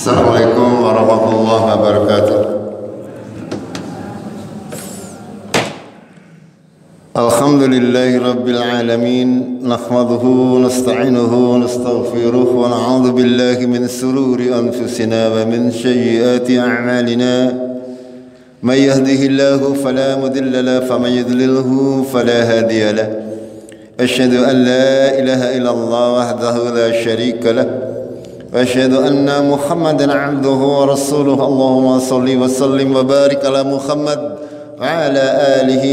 السلام عليكم ورحمة الله وبركاته الحمد لله رب العالمين نحمده ونستعينه ونستغفره ونعوذ بالله من سرور أنفسنا ومن سيئات أعمالنا من يهده الله فلا مضل له فمن يضلله فلا هادي له أشهد أن لا إله إلا الله وحده لا شريك له واشهد ان محمدا عبده ورسوله اللهم صل وسلم وبارك على محمد وعلى اله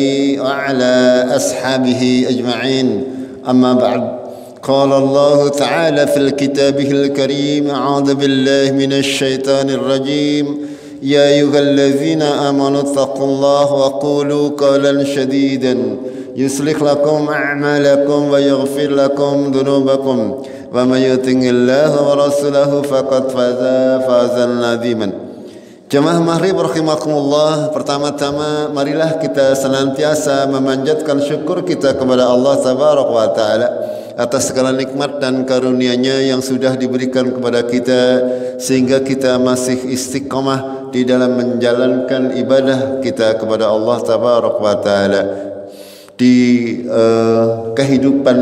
وعلى اصحابه اجمعين اما بعد قال الله تعالى في الكتاب الكريم اعوذ بالله من الشيطان الرجيم يا ايها الذين امنوا اتقوا الله وقولوا قولا شديدا يصلح لكم اعمالكم ويغفر لكم ذنوبكم ومن يطع الله ورسوله فقد فاز فوزا عظيما Jemaah Mahrib rahimakumullah Pertama-tama marilah kita senantiasa memanjatkan syukur kita kepada Allah Tabaraka wa Ta'ala Atas segala nikmat dan karunia-Nya yang sudah diberikan kepada kita Sehingga kita masih istiqomah di dalam menjalankan ibadah kita kepada Allah Tabaraka wa Ta'ala Di uh, kehidupan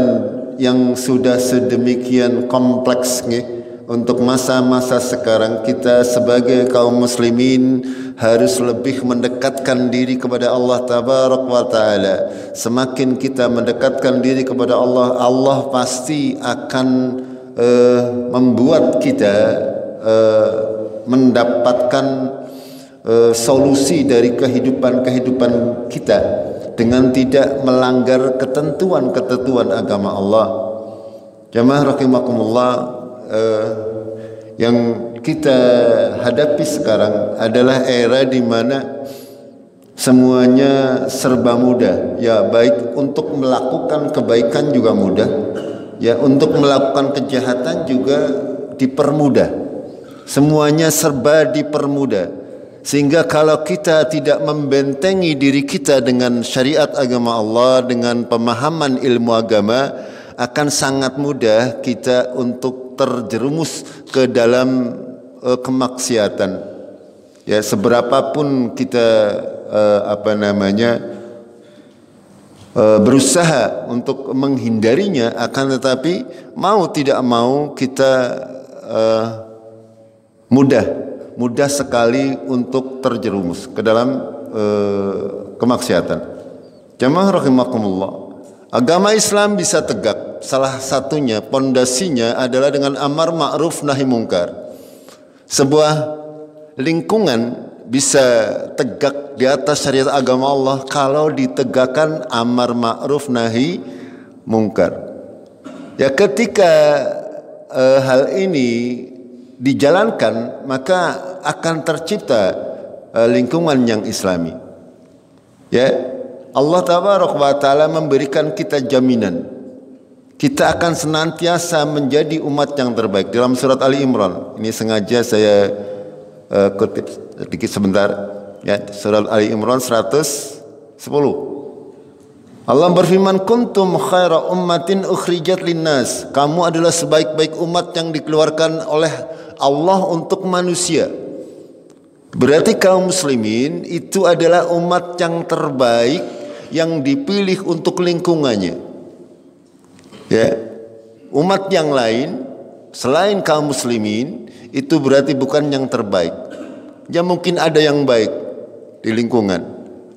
yang sudah sedemikian kompleks nih untuk masa-masa sekarang kita sebagai kaum muslimin harus lebih mendekatkan diri kepada Allah tabarak wa taala. Semakin kita mendekatkan diri kepada Allah, Allah pasti akan uh, membuat kita uh, mendapatkan uh, solusi dari kehidupan-kehidupan kita dengan tidak melanggar ketentuan-ketentuan agama Allah. Jamaah rahimakumullah eh, yang kita hadapi sekarang adalah era di mana semuanya serba mudah. Ya, baik untuk melakukan kebaikan juga mudah. Ya, untuk melakukan kejahatan juga dipermudah. Semuanya serba dipermudah sehingga kalau kita tidak membentengi diri kita dengan syariat agama Allah, dengan pemahaman ilmu agama, akan sangat mudah kita untuk terjerumus ke dalam uh, kemaksiatan. Ya, seberapapun kita uh, apa namanya e, berusaha untuk menghindarinya, akan tetapi mau tidak mau kita uh, mudah mudah sekali untuk terjerumus ke dalam e, kemaksiatan. Jamaah rahimakumullah. Agama Islam bisa tegak. Salah satunya pondasinya adalah dengan amar ma'ruf nahi mungkar. Sebuah lingkungan bisa tegak di atas syariat agama Allah kalau ditegakkan amar ma'ruf nahi mungkar. Ya ketika e, hal ini dijalankan maka akan tercipta eh, lingkungan yang islami. Ya, Allah wa taala memberikan kita jaminan. Kita akan senantiasa menjadi umat yang terbaik dalam surat Ali Imran. Ini sengaja saya uh, kutip sedikit sebentar ya surat Ali Imran 110. Allah berfirman kuntum khaira ummatin ukhrijat linnas kamu adalah sebaik-baik umat yang dikeluarkan oleh Allah untuk manusia. Berarti kaum muslimin itu adalah umat yang terbaik yang dipilih untuk lingkungannya. Ya. Umat yang lain selain kaum muslimin itu berarti bukan yang terbaik. Ya mungkin ada yang baik di lingkungan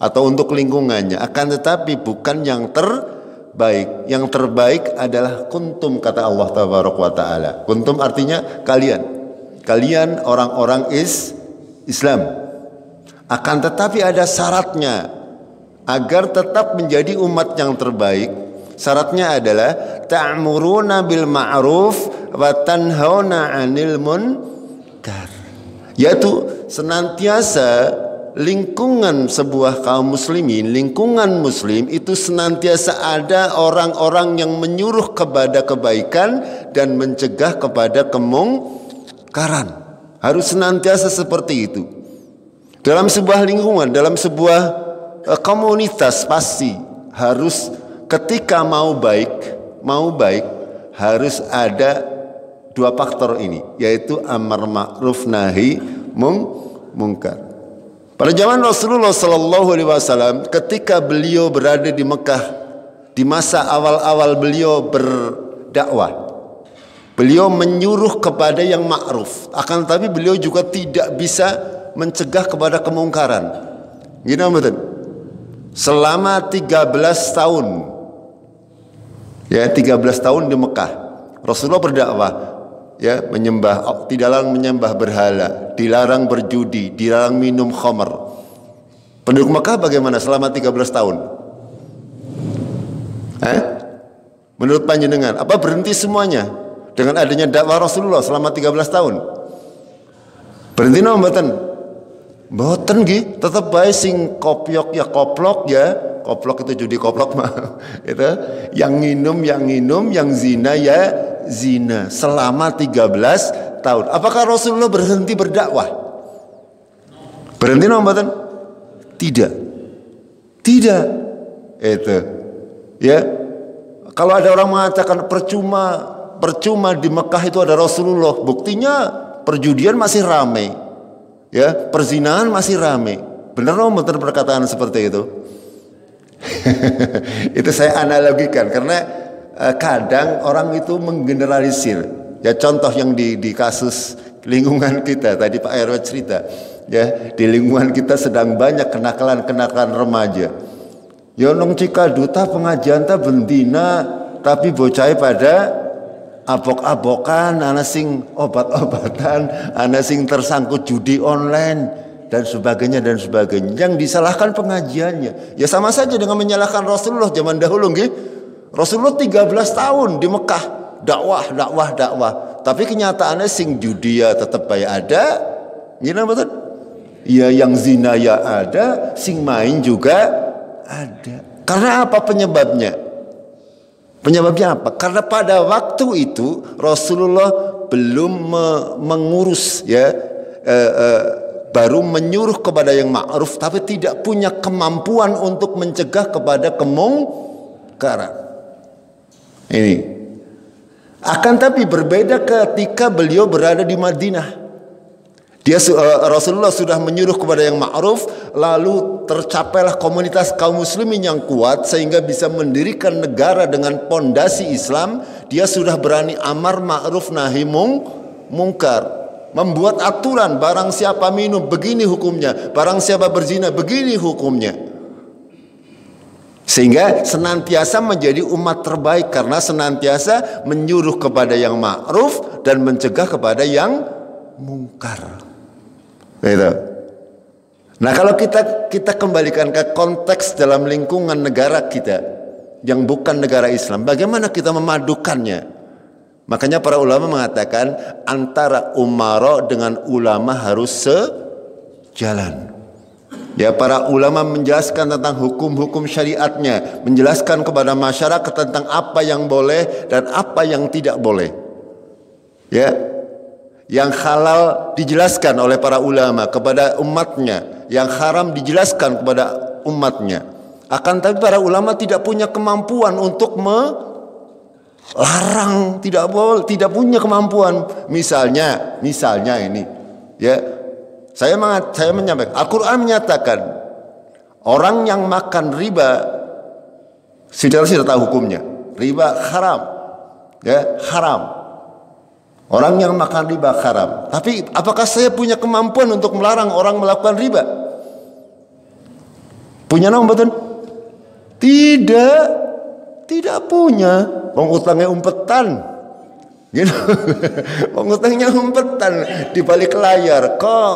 atau untuk lingkungannya akan tetapi bukan yang terbaik. Yang terbaik adalah kuntum kata Allah taala. Kuntum artinya kalian kalian orang-orang is Islam. Akan tetapi ada syaratnya agar tetap menjadi umat yang terbaik. Syaratnya adalah ta'muruna bil ma'ruf wa tanhauna 'anil munkar. Yaitu senantiasa lingkungan sebuah kaum muslimin, lingkungan muslim itu senantiasa ada orang-orang yang menyuruh kepada kebaikan dan mencegah kepada kemungkaran karan. Harus senantiasa seperti itu. Dalam sebuah lingkungan, dalam sebuah eh, komunitas pasti harus ketika mau baik, mau baik harus ada dua faktor ini, yaitu amar ma'ruf nahi mung mungkar. Pada zaman Rasulullah Sallallahu Alaihi Wasallam, ketika beliau berada di Mekah, di masa awal-awal beliau berdakwah, Beliau menyuruh kepada yang ma'ruf. Akan tetapi beliau juga tidak bisa mencegah kepada kemungkaran. Gini betul. Selama 13 tahun. Ya, 13 tahun di Mekah. Rasulullah berdakwah ya menyembah dilarang menyembah berhala, dilarang berjudi, dilarang minum khamar. Penduduk Mekah bagaimana selama 13 tahun? Eh? Menurut panjenengan, apa berhenti semuanya? dengan iya. adanya dakwah Rasulullah selama 13 tahun. Berhenti nama mboten? Mboten nggih, tetep bae sing kopyok ya koplok ya. Koplok itu judi koplok mah. itu yang minum yang minum yang zina ya zina selama 13 tahun. Apakah Rasulullah berhenti berdakwah? Berhenti nama mboten? Tidak. Tidak. Itu. Ya. Kalau ada orang mengatakan percuma percuma di Mekah itu ada Rasulullah. Buktinya perjudian masih ramai. Ya, perzinahan masih ramai. Benar nggak benar perkataan seperti itu. itu saya analogikan karena eh, kadang orang itu menggeneralisir. Ya contoh yang di, di kasus lingkungan kita tadi Pak RW cerita. Ya, di lingkungan kita sedang banyak kenakalan-kenakalan remaja. Yonong ya, cika duta pengajian ta bendina tapi bocah e pada abok-abokan, ana sing obat-obatan, ana sing tersangkut judi online dan sebagainya dan sebagainya. Yang disalahkan pengajiannya. Ya sama saja dengan menyalahkan Rasulullah zaman dahulu nggih. Rasulullah 13 tahun di Mekah dakwah, dakwah, dakwah. Tapi kenyataannya sing judi ya tetap baik ada. gimana betul? Ya yang zina ya ada, sing main juga ada. Karena apa penyebabnya? Penyebabnya apa? Karena pada waktu itu Rasulullah belum me mengurus ya e, e, baru menyuruh kepada yang ma'ruf tapi tidak punya kemampuan untuk mencegah kepada kemungkaran. Ini. Akan tapi berbeda ketika beliau berada di Madinah. Dia uh, Rasulullah sudah menyuruh kepada yang ma'ruf lalu tercapailah komunitas kaum muslimin yang kuat sehingga bisa mendirikan negara dengan pondasi Islam. Dia sudah berani amar ma'ruf nahi mung, mungkar. Membuat aturan barang siapa minum begini hukumnya, barang siapa berzina begini hukumnya. Sehingga senantiasa menjadi umat terbaik karena senantiasa menyuruh kepada yang ma'ruf dan mencegah kepada yang mungkar. Gitu. Nah kalau kita kita kembalikan ke konteks dalam lingkungan negara kita yang bukan negara Islam, bagaimana kita memadukannya? Makanya para ulama mengatakan antara umaro dengan ulama harus sejalan. Ya para ulama menjelaskan tentang hukum-hukum syariatnya, menjelaskan kepada masyarakat tentang apa yang boleh dan apa yang tidak boleh. Ya, yang halal dijelaskan oleh para ulama kepada umatnya, yang haram dijelaskan kepada umatnya. Akan tapi para ulama tidak punya kemampuan untuk melarang, tidak boleh, tidak punya kemampuan. Misalnya, misalnya ini, ya saya mengat, saya menyampaikan Al-Qur'an menyatakan orang yang makan riba saudara sudah tahu hukumnya. Riba haram. Ya, haram. Orang yang makan riba haram. Tapi apakah saya punya kemampuan untuk melarang orang melakukan riba? Punya nama betul? Tidak. Tidak punya. Pengutangnya umpetan. Gitu. Pengutangnya umpetan di balik layar. Kok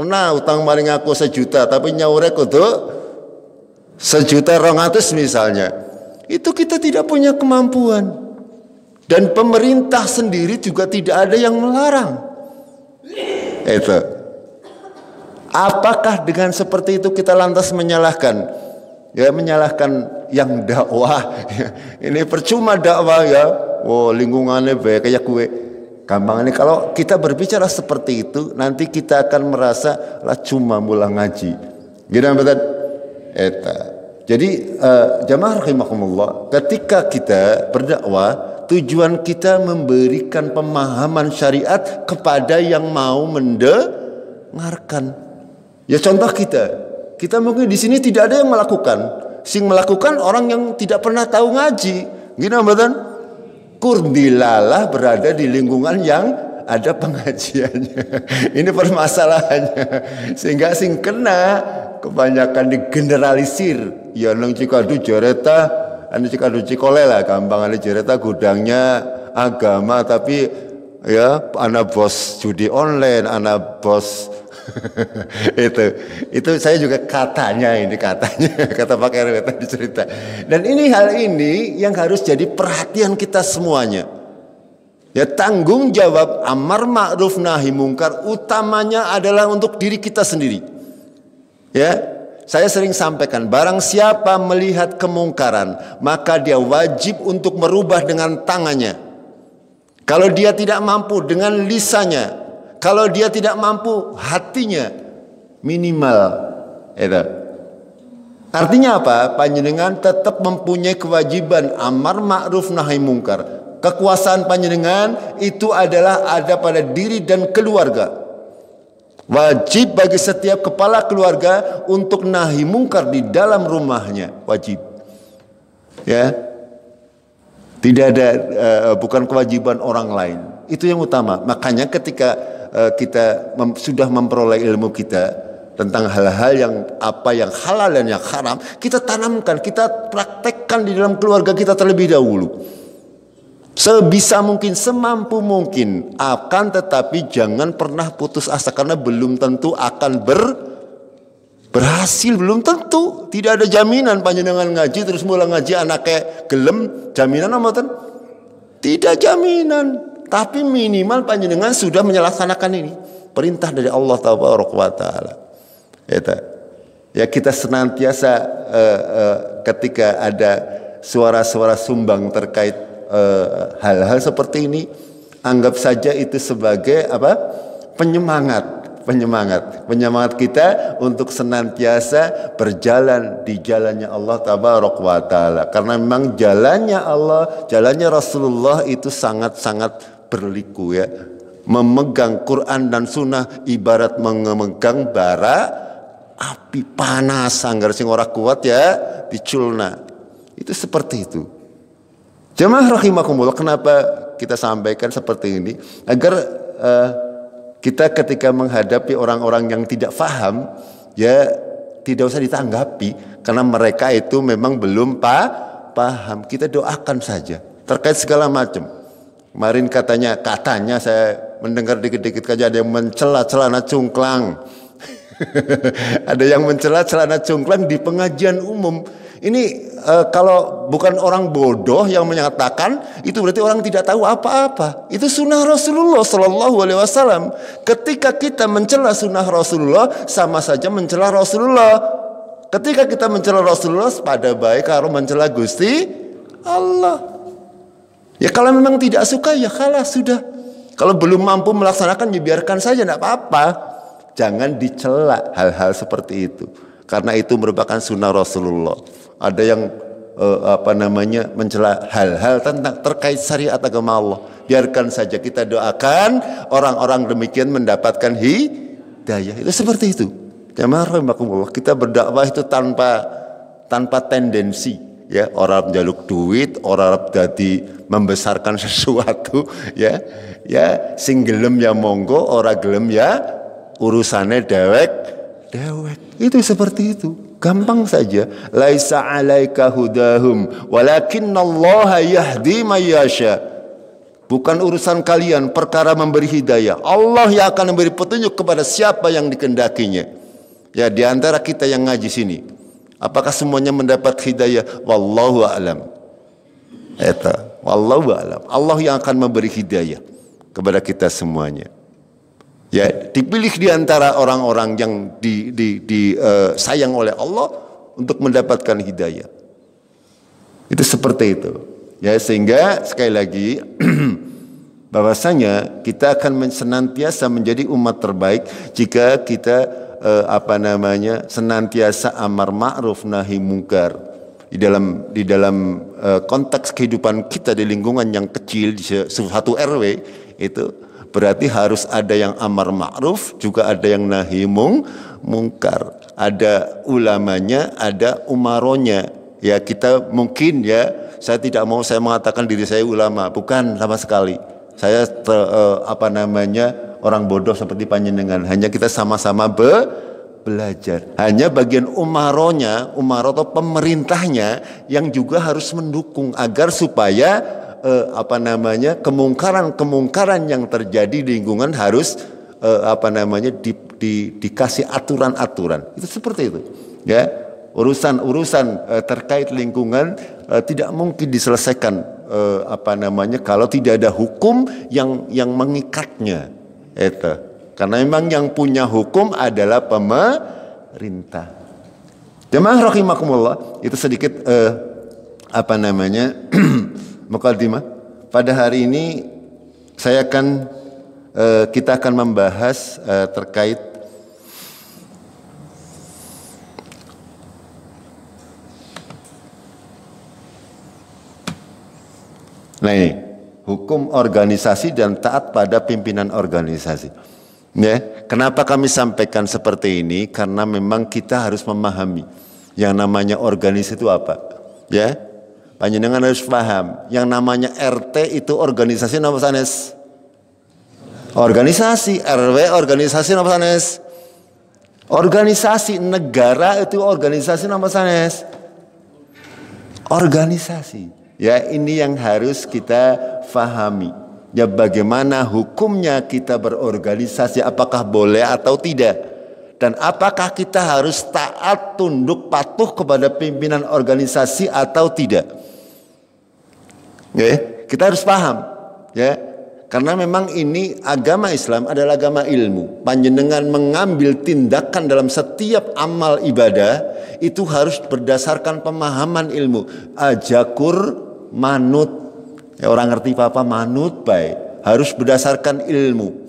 kena utang maling aku sejuta tapi nyaure tuh sejuta rongatus misalnya. Itu kita tidak punya kemampuan. Dan pemerintah sendiri juga tidak ada yang melarang. Itu. Apakah dengan seperti itu kita lantas menyalahkan? Ya menyalahkan yang dakwah. Ini percuma dakwah ya. Wow, lingkungannya baik kayak kue. Gampang ini kalau kita berbicara seperti itu nanti kita akan merasa lah cuma mulang ngaji. Gitu betul? Eta. Jadi uh, jamaah rahimakumullah ketika kita berdakwah Tujuan kita memberikan pemahaman syariat kepada yang mau mendengarkan. Ya contoh kita, kita mungkin di sini tidak ada yang melakukan. Sing melakukan orang yang tidak pernah tahu ngaji. Gini ambatan, Kurdilalah berada di lingkungan yang ada pengajiannya. Ini permasalahannya. Sehingga sing kena kebanyakan digeneralisir. Ya nang cikadu reta anu cikadu cikole lah gampang anu cerita gudangnya agama tapi ya anak bos judi online anak bos itu itu saya juga katanya ini katanya kata Pak RW tadi cerita dan ini hal ini yang harus jadi perhatian kita semuanya ya tanggung jawab amar ma'ruf nahi mungkar utamanya adalah untuk diri kita sendiri ya saya sering sampaikan, barang siapa melihat kemungkaran, maka dia wajib untuk merubah dengan tangannya. Kalau dia tidak mampu dengan lisannya, kalau dia tidak mampu hatinya, minimal itu. Artinya apa? Panjenengan tetap mempunyai kewajiban amar ma'ruf nahi mungkar. Kekuasaan panjenengan itu adalah ada pada diri dan keluarga. Wajib bagi setiap kepala keluarga untuk nahi mungkar di dalam rumahnya. Wajib. Ya. Tidak ada uh, bukan kewajiban orang lain. Itu yang utama. Makanya ketika uh, kita mem sudah memperoleh ilmu kita tentang hal-hal yang apa yang halal dan yang haram, kita tanamkan, kita praktekkan di dalam keluarga kita terlebih dahulu. Sebisa mungkin, semampu mungkin akan tetapi jangan pernah putus asa karena belum tentu akan ber berhasil belum tentu tidak ada jaminan panjenengan ngaji terus mulai ngaji anaknya gelem jaminan apa tidak jaminan tapi minimal panjenengan sudah menyelaksanakan ini perintah dari Allah taala ya, ya kita senantiasa uh, uh, ketika ada suara-suara sumbang terkait Eh, hal-hal e, seperti ini anggap saja itu sebagai apa penyemangat penyemangat penyemangat kita untuk senantiasa berjalan di jalannya Allah tabarok wa taala karena memang jalannya Allah jalannya Rasulullah itu sangat-sangat berliku ya memegang Quran dan Sunnah ibarat memegang bara api panas sanggar sing ora kuat ya diculna itu seperti itu Jemaah rahimakumullah, kenapa kita sampaikan seperti ini agar uh, kita ketika menghadapi orang-orang yang tidak faham ya tidak usah ditanggapi karena mereka itu memang belum pa paham. Kita doakan saja terkait segala macam. Kemarin katanya katanya saya mendengar dikit-dikit saja ada yang mencela celana cungklang. ada yang mencela celana cungklang di pengajian umum. Ini e, kalau bukan orang bodoh yang menyatakan itu berarti orang tidak tahu apa-apa. Itu sunnah Rasulullah Shallallahu Alaihi Wasallam. Ketika kita mencela sunnah Rasulullah sama saja mencela Rasulullah. Ketika kita mencela Rasulullah pada baik kalau mencela Gusti Allah. Ya kalau memang tidak suka ya kalah sudah. Kalau belum mampu melaksanakan ya biarkan saja tidak apa-apa. Jangan dicela hal-hal seperti itu. Karena itu merupakan sunnah Rasulullah ada yang eh, apa namanya mencela hal-hal tentang terkait syariat agama Allah. Biarkan saja kita doakan orang-orang demikian mendapatkan hidayah. Itu seperti itu. Jamaah kita berdakwah itu tanpa tanpa tendensi ya orang jaluk duit orang jadi membesarkan sesuatu ya ya sing gelem ya monggo ora gelem ya urusannya dewek dewek itu seperti itu Gampang saja. Laisa alaika hudahum walakinallaha yahdi may yasha. Bukan urusan kalian perkara memberi hidayah. Allah yang akan memberi petunjuk kepada siapa yang dikendakinya. Ya di antara kita yang ngaji sini. Apakah semuanya mendapat hidayah? Wallahu a'lam. Eta, wallahu a'lam. Allah yang akan memberi hidayah kepada kita semuanya ya dipilih di antara orang-orang yang di, di, disayang di, uh, oleh Allah untuk mendapatkan hidayah. Itu seperti itu. Ya sehingga sekali lagi bahwasanya kita akan senantiasa menjadi umat terbaik jika kita uh, apa namanya senantiasa amar ma'ruf nahi mungkar di dalam di dalam uh, konteks kehidupan kita di lingkungan yang kecil di satu RW itu Berarti harus ada yang amar ma'ruf, juga ada yang nahimung mungkar. Ada ulamanya, ada umaronya. Ya kita mungkin ya, saya tidak mau saya mengatakan diri saya ulama, bukan sama sekali. Saya ter, eh, apa namanya orang bodoh seperti panjenengan. Hanya kita sama-sama be belajar. Hanya bagian umaronya, umaro atau pemerintahnya yang juga harus mendukung agar supaya eh, apa namanya kemungkaran-kemungkaran yang terjadi di lingkungan harus eh, apa namanya di, di, dikasih aturan-aturan itu seperti itu ya urusan-urusan eh, terkait lingkungan eh, tidak mungkin diselesaikan eh, apa namanya kalau tidak ada hukum yang yang mengikatnya itu karena memang yang punya hukum adalah pemerintah jemaah rahimakumullah itu sedikit eh, apa namanya mukaddimah. Pada hari ini saya akan uh, kita akan membahas uh, terkait Nah ini hukum organisasi dan taat pada pimpinan organisasi. Ya, kenapa kami sampaikan seperti ini? Karena memang kita harus memahami yang namanya organisasi itu apa. Ya, Panjenengan harus paham, yang namanya RT itu organisasi napa sanes? Organisasi RW organisasi napa sanes? Organisasi negara itu organisasi napa sanes? Organisasi. Ya ini yang harus kita fahami. Ya bagaimana hukumnya kita berorganisasi apakah boleh atau tidak? Dan apakah kita harus taat, tunduk, patuh kepada pimpinan organisasi atau tidak? Ya, kita harus paham, ya. Karena memang ini agama Islam adalah agama ilmu. Panjenengan mengambil tindakan dalam setiap amal ibadah itu harus berdasarkan pemahaman ilmu. Ajakur manut. Ya, orang ngerti apa manut baik. Harus berdasarkan ilmu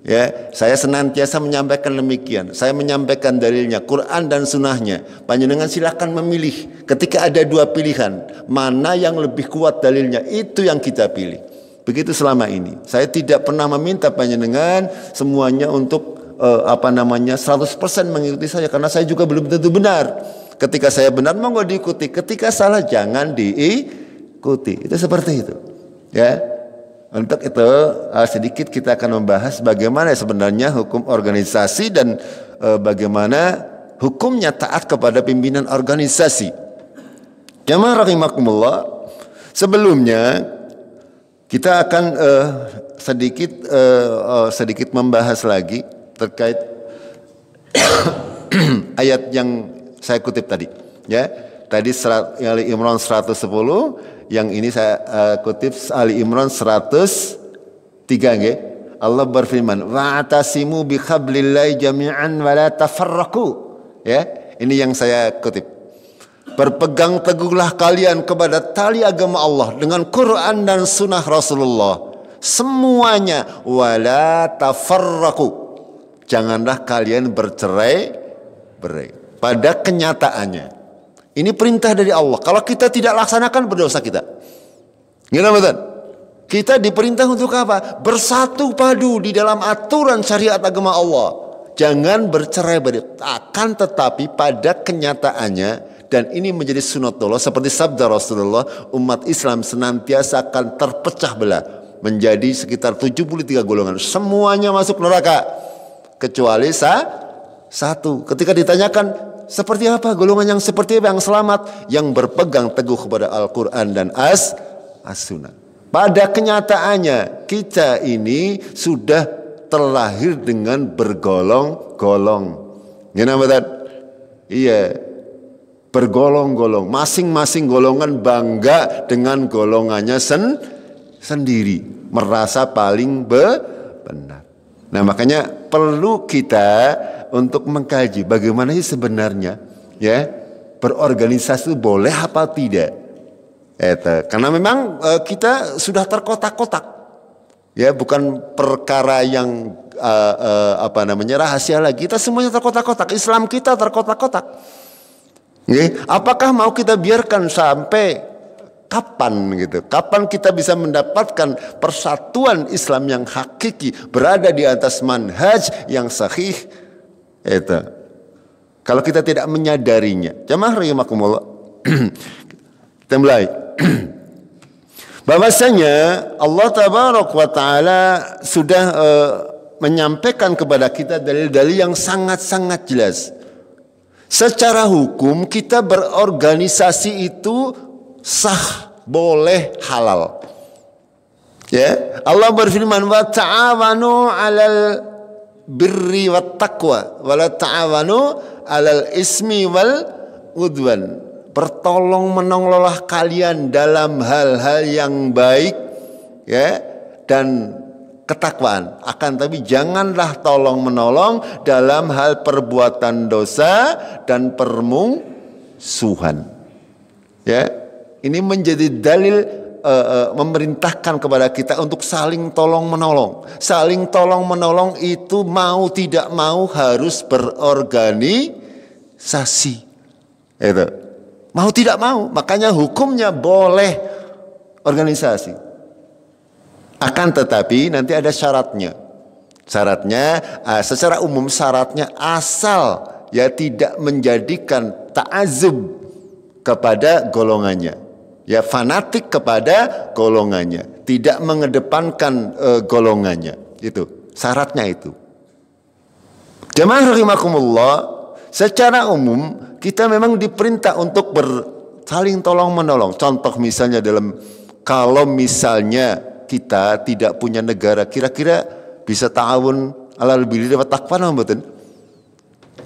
Ya, saya senantiasa menyampaikan demikian. Saya menyampaikan dalilnya, Quran dan sunnahnya. Panjenengan silahkan memilih. Ketika ada dua pilihan, mana yang lebih kuat dalilnya, itu yang kita pilih. Begitu selama ini. Saya tidak pernah meminta panjenengan semuanya untuk eh, apa namanya 100% mengikuti saya karena saya juga belum tentu benar. Ketika saya benar monggo diikuti, ketika salah jangan diikuti. Itu seperti itu. Ya. Untuk itu eh, sedikit kita akan membahas bagaimana sebenarnya hukum organisasi dan eh, bagaimana hukumnya taat kepada pimpinan organisasi. Jamaah rahimakumullah, sebelumnya kita akan uh, sedikit uh, uh, sedikit membahas lagi terkait ayat yang saya kutip tadi, ya. Tadi surat Imran 110 yang ini saya uh, kutip Ali Imran 103 nggih. Allah berfirman, "Wa'tasimu bihablillahi jami'an wa la tafarraqu." Ya, ini yang saya kutip. Berpegang teguhlah kalian kepada tali agama Allah dengan Quran dan sunnah Rasulullah. Semuanya wala tafarraqu. Janganlah kalian bercerai berai. Pada kenyataannya ini perintah dari Allah. Kalau kita tidak laksanakan berdosa kita. Gimana betul? Kita diperintah untuk apa? Bersatu padu di dalam aturan syariat agama Allah. Jangan bercerai berai. Akan tetapi pada kenyataannya dan ini menjadi sunatullah seperti sabda Rasulullah umat Islam senantiasa akan terpecah belah menjadi sekitar 73 golongan semuanya masuk neraka kecuali sa satu ketika ditanyakan seperti apa golongan yang seperti yang selamat yang berpegang teguh kepada Al-Qur'an dan as as-sunnah. Pada kenyataannya kita ini sudah terlahir dengan bergolong-golong. You know that? Iya. Bergolong-golong. Masing-masing golongan bangga dengan golongannya sen sendiri, merasa paling benar. Nah makanya perlu kita untuk mengkaji bagaimana sih sebenarnya ya berorganisasi boleh apa tidak. Eta. Karena memang e, kita sudah terkotak-kotak. Ya bukan perkara yang e, e, apa namanya rahasia lagi. Kita semuanya terkotak-kotak. Islam kita terkotak-kotak. Apakah mau kita biarkan sampai kapan gitu. Kapan kita bisa mendapatkan persatuan Islam yang hakiki berada di atas manhaj yang sahih itu. Kalau kita tidak menyadarinya. Jamaah rahimakumullah. kita mulai. Bahwasanya Allah tabarok wa taala sudah uh, menyampaikan kepada kita dalil-dalil yang sangat-sangat jelas. Secara hukum kita berorganisasi itu sah, boleh halal. Ya, Allah berfirman wa ta'awanu 'alal birri wat taqwa wa la ta'awanu 'alal ismi wal udwan. Bertolong menolonglah kalian dalam hal-hal yang baik ya dan ketakwaan. Akan tapi janganlah tolong menolong dalam hal perbuatan dosa dan permungsuhan. Ya, ini menjadi dalil uh, uh, memerintahkan kepada kita untuk saling tolong menolong. Saling tolong menolong itu mau tidak mau harus berorganisasi. Itu. Mau tidak mau, makanya hukumnya boleh organisasi. Akan tetapi nanti ada syaratnya. Syaratnya eh, secara umum syaratnya asal ya tidak menjadikan ta'azub kepada golongannya ya fanatik kepada golongannya, tidak mengedepankan e, golongannya. Itu syaratnya itu. Jemaah rahimakumullah, secara umum kita memang diperintah untuk ber, tolong menolong. Contoh misalnya dalam kalau misalnya kita tidak punya negara, kira-kira bisa tahun ala lebih dapat takwa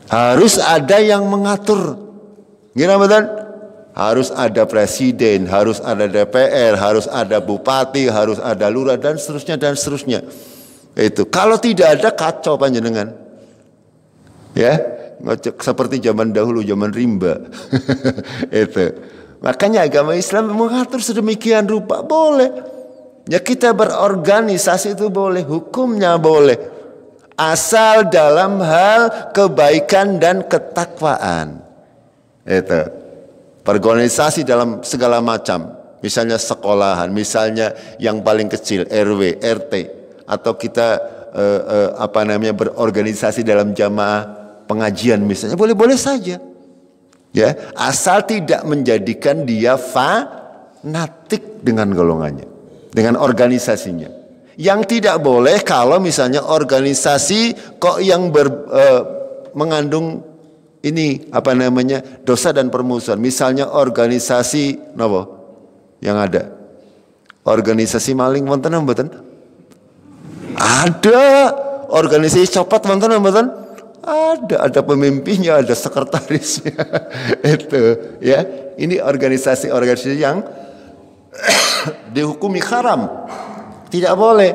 Harus ada yang mengatur. Gimana, harus ada presiden, harus ada DPR, harus ada bupati, harus ada lurah dan seterusnya dan seterusnya. Itu. Kalau tidak ada kacau panjenengan. Ya, ngocok seperti zaman dahulu zaman rimba. itu. Makanya agama Islam mengatur sedemikian rupa boleh. Ya kita berorganisasi itu boleh, hukumnya boleh. Asal dalam hal kebaikan dan ketakwaan. Itu berorganisasi dalam segala macam, misalnya sekolahan, misalnya yang paling kecil RW, RT, atau kita eh, eh, apa namanya berorganisasi dalam jamaah pengajian misalnya, boleh-boleh saja, ya asal tidak menjadikan dia fanatik dengan golongannya, dengan organisasinya. Yang tidak boleh kalau misalnya organisasi kok yang ber, eh, mengandung ini apa namanya dosa dan permusuhan. Misalnya organisasi nopo yang ada. Organisasi maling wonten mboten? Ada. Organisasi copot wonten mboten? Ada, ada pemimpinnya, ada sekretarisnya. Itu ya. Ini organisasi-organisasi yang dihukumi haram. Tidak boleh.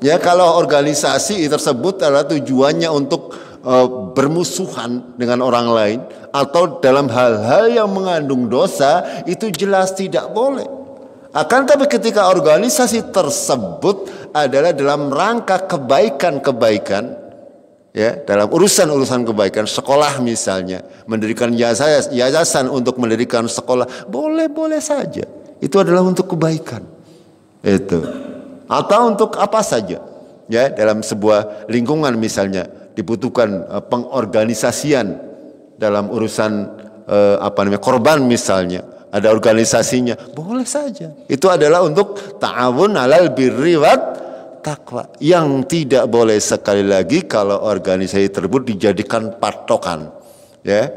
Ya kalau organisasi tersebut adalah tujuannya untuk Eh, bermusuhan dengan orang lain atau dalam hal-hal yang mengandung dosa itu jelas tidak boleh. Akan tapi ketika organisasi tersebut adalah dalam rangka kebaikan-kebaikan ya, dalam urusan-urusan kebaikan sekolah misalnya, mendirikan yayasan untuk mendirikan sekolah, boleh-boleh saja. Itu adalah untuk kebaikan. Itu. Atau untuk apa saja. Ya, dalam sebuah lingkungan misalnya dibutuhkan eh, pengorganisasian dalam urusan uh, apa namanya korban misalnya ada organisasinya boleh saja itu adalah untuk ta'awun alal birri wat takwa yang tidak boleh sekali lagi kalau organisasi tersebut dijadikan patokan ya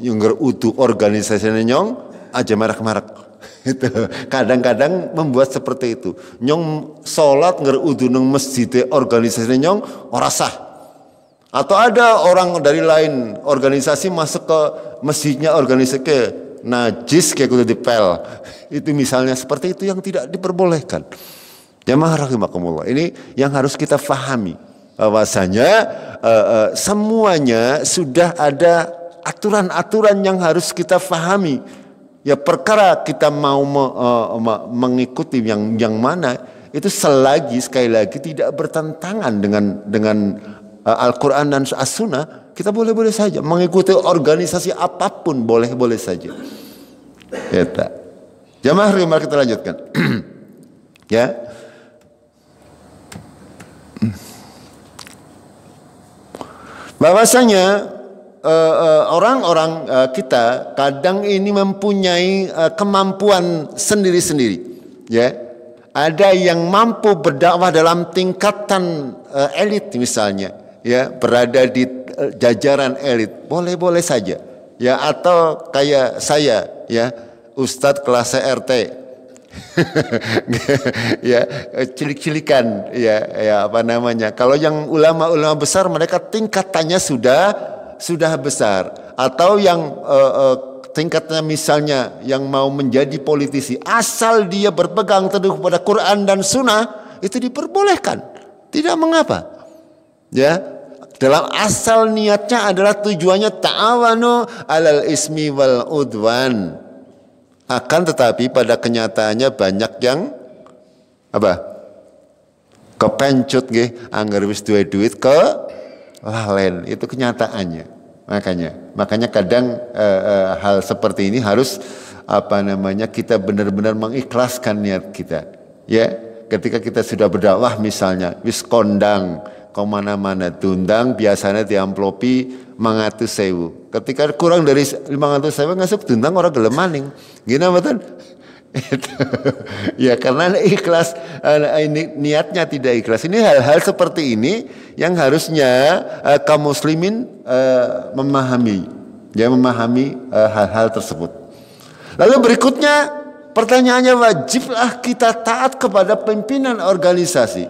nyungger utuh organisasi nyong aja marak-marak itu kadang-kadang membuat seperti itu nyong sholat ngerudu neng masjid organisasinya nyong orasah atau ada orang dari lain organisasi masuk ke masjidnya organisasi ke najis kayak kudu dipel. Itu misalnya seperti itu yang tidak diperbolehkan. Jamaah rahimakumullah. Ini yang harus kita fahami bahwasanya uh, uh, semuanya sudah ada aturan-aturan yang harus kita fahami. Ya perkara kita mau me, uh, mengikuti yang yang mana itu selagi sekali lagi tidak bertentangan dengan dengan Eh, Al-Quran dan As-Sunnah, kita boleh-boleh saja mengikuti organisasi apapun boleh-boleh saja. Ya tak. mari kita lanjutkan. ya. Bahwasanya eh, eh, orang-orang uh, uh, kita kadang ini mempunyai uh, kemampuan sendiri-sendiri. Ya. Ada yang mampu berdakwah dalam tingkatan uh, elit misalnya ya berada di eh, jajaran elit boleh-boleh saja ya atau kayak saya ya Ustadz kelas RT ya eh, cilik-cilikan ya ya apa namanya kalau yang ulama-ulama besar mereka tingkatannya sudah sudah besar atau yang uh, uh, tingkatnya misalnya yang mau menjadi politisi asal dia berpegang teguh pada Quran dan Sunnah itu diperbolehkan tidak mengapa Ya, dalam asal niatnya adalah tujuannya ta'awanu alal ismi wal udwan. Akan tetapi pada kenyataannya banyak yang apa? Kepencut nggih, anggar wis duwe duit ke lalen. Itu kenyataannya. Makanya, makanya kadang e, e, hal seperti ini harus apa namanya kita benar-benar mengikhlaskan niat kita. Ya, ketika kita sudah berdakwah misalnya, wis kondang kemana-mana tundang biasanya diamplopi mangatus sewu. Ketika kurang dari lima ratus sewu ngasuk tundang orang gelemaning. maning. Gini betul? ya karena ikhlas eh, ini niatnya tidak ikhlas ini hal-hal seperti ini yang harusnya uh, kaum muslimin uh, memahami ya memahami hal-hal uh, tersebut lalu berikutnya pertanyaannya wajiblah kita taat kepada pimpinan organisasi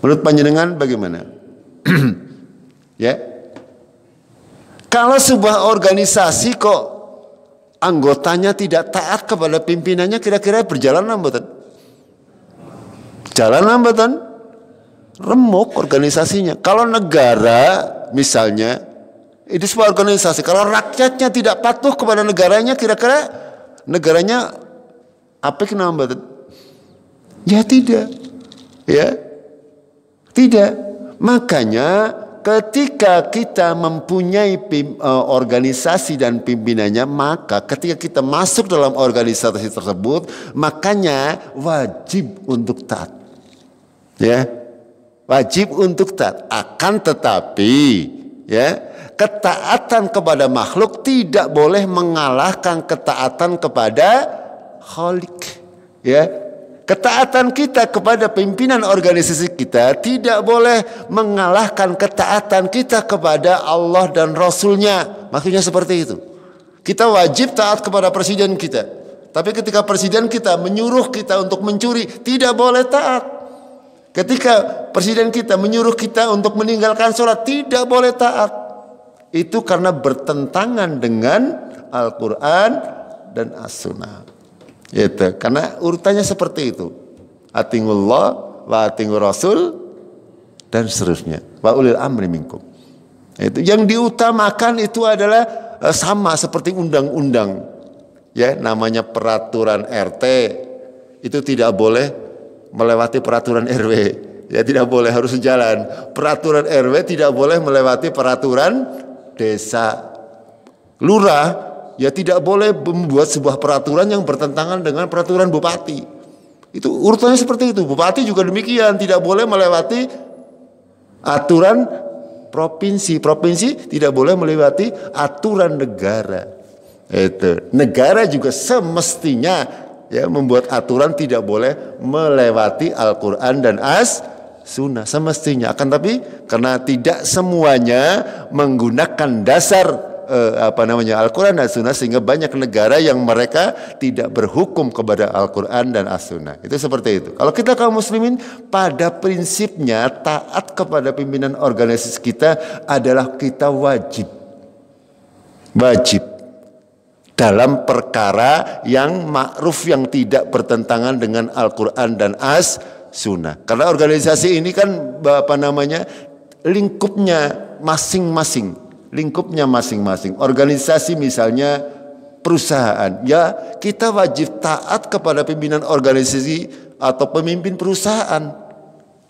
Menurut panjenengan bagaimana? ya. Kalau sebuah organisasi kok anggotanya tidak taat kepada pimpinannya kira-kira berjalan lambatan. Jalan lambatan. Remuk organisasinya. Kalau negara misalnya itu sebuah organisasi kalau rakyatnya tidak patuh kepada negaranya kira-kira negaranya apa kenapa? Ya tidak. Ya, tidak. Makanya ketika kita mempunyai pim, uh, organisasi dan pimpinannya, maka ketika kita masuk dalam organisasi tersebut, makanya wajib untuk taat. Ya. Wajib untuk taat. Akan tetapi, ya, ketaatan kepada makhluk tidak boleh mengalahkan ketaatan kepada khalik. Ya, Ketaatan kita kepada pimpinan organisasi kita tidak boleh mengalahkan ketaatan kita kepada Allah dan Rasulnya. Maksudnya seperti itu. Kita wajib taat kepada presiden kita. Tapi ketika presiden kita menyuruh kita untuk mencuri, tidak boleh taat. Ketika presiden kita menyuruh kita untuk meninggalkan sholat, tidak boleh taat. Itu karena bertentangan dengan Al-Quran dan As-Sunnah. Itu karena urutannya seperti itu. Atingullah wa atingur rasul dan seterusnya. Wa ulil amri minkum. Itu yang diutamakan itu adalah eh, sama seperti undang-undang. Ya, namanya peraturan RT itu tidak boleh melewati peraturan RW. Ya tidak boleh harus jalan. Peraturan RW tidak boleh melewati peraturan desa. Lurah ya tidak boleh membuat sebuah peraturan yang bertentangan dengan peraturan bupati. Itu urutannya seperti itu. Bupati juga demikian, tidak boleh melewati aturan provinsi. Provinsi tidak boleh melewati aturan negara. Itu. Negara juga semestinya ya membuat aturan tidak boleh melewati Al-Qur'an dan As Sunnah semestinya akan tapi karena tidak semuanya menggunakan dasar uh, apa namanya Al-Quran dan Sunnah sehingga banyak negara yang mereka tidak berhukum kepada Al-Quran dan As-Sunnah. Itu seperti itu. Kalau kita kaum muslimin pada prinsipnya taat kepada pimpinan organisasi kita adalah kita wajib. Wajib dalam perkara yang ma'ruf yang tidak bertentangan dengan Al-Quran dan As-Sunnah. Karena organisasi ini kan apa namanya lingkupnya masing-masing lingkupnya masing-masing. Organisasi misalnya perusahaan. Ya, kita wajib taat kepada pimpinan organisasi atau pemimpin perusahaan